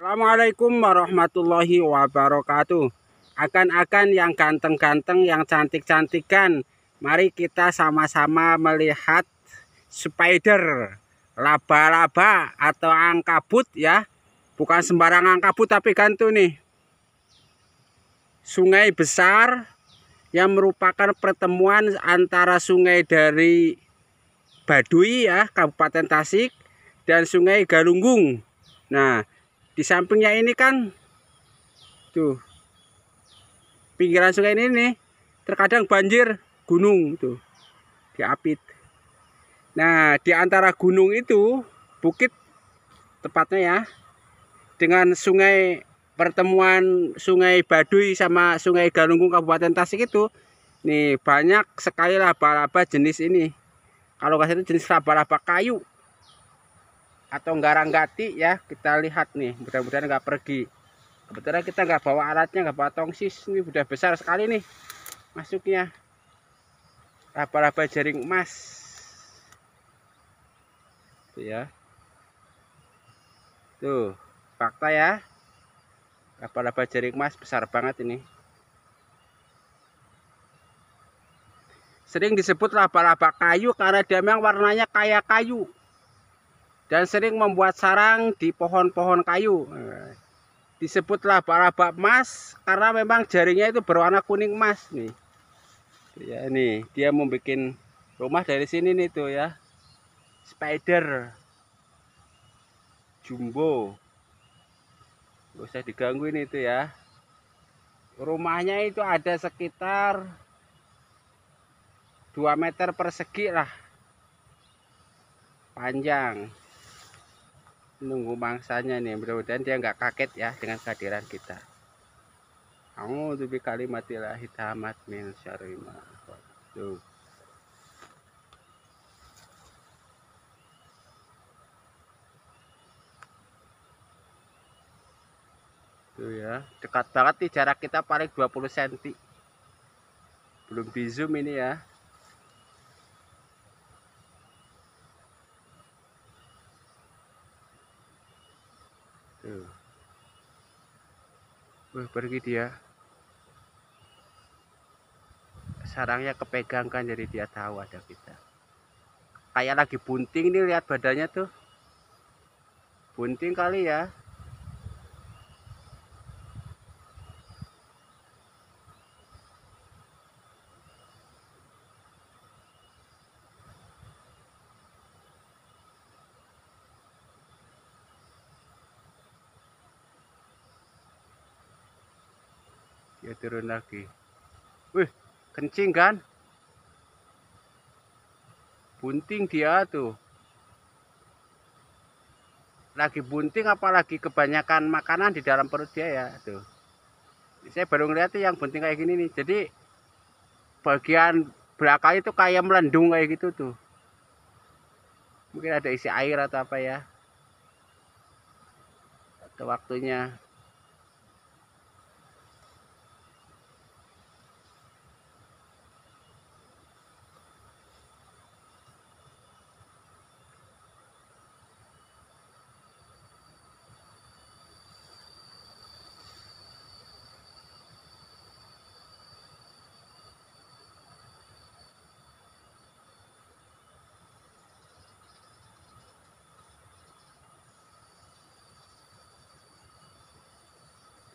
Assalamualaikum warahmatullahi wabarakatuh. Akan-akan yang ganteng-ganteng, yang cantik-cantikan. Mari kita sama-sama melihat spider, laba-laba atau angkabut ya. Bukan sembarang angkabut tapi gantung nih. Sungai besar yang merupakan pertemuan antara sungai dari Baduy ya, Kabupaten Tasik dan Sungai Galunggung. Nah, di sampingnya ini kan tuh pinggiran sungai ini nih terkadang banjir gunung tuh diapit nah di antara gunung itu bukit tepatnya ya dengan sungai pertemuan sungai Baduy sama sungai Galunggung Kabupaten Tasik itu nih banyak sekali laba-laba jenis ini kalau kasih itu jenis laba-laba kayu atau gati ya kita lihat nih mudah-mudahan nggak pergi kebetulan kita nggak bawa alatnya nggak bawa tongsis ini udah besar sekali nih masuknya laba-laba jaring emas tuh ya tuh fakta ya laba-laba jaring emas besar banget ini sering disebut laba-laba kayu karena dia memang warnanya kayak kayu dan sering membuat sarang di pohon-pohon kayu. Disebutlah para bak emas karena memang jaringnya itu berwarna kuning emas nih. Ya ini dia membuat rumah dari sini nih tuh ya. Spider jumbo. Gak usah digangguin itu ya. Rumahnya itu ada sekitar 2 meter persegi lah panjang nunggu mangsanya nih mudah-mudahan dia nggak kaget ya dengan kehadiran kita kamu bi kalimatilah hitamat min syarima Tuh. Tuh ya, dekat banget nih jarak kita paling 20 cm. Belum di zoom ini ya. tuh Wih, pergi dia sarangnya kepegangkan jadi dia tahu ada kita kayak lagi bunting nih lihat badannya tuh bunting kali ya dia turun lagi wih kencing kan bunting dia tuh lagi bunting apalagi kebanyakan makanan di dalam perut dia ya tuh saya baru ngeliat yang bunting kayak gini nih jadi bagian belakang itu kayak melendung kayak gitu tuh mungkin ada isi air atau apa ya atau waktunya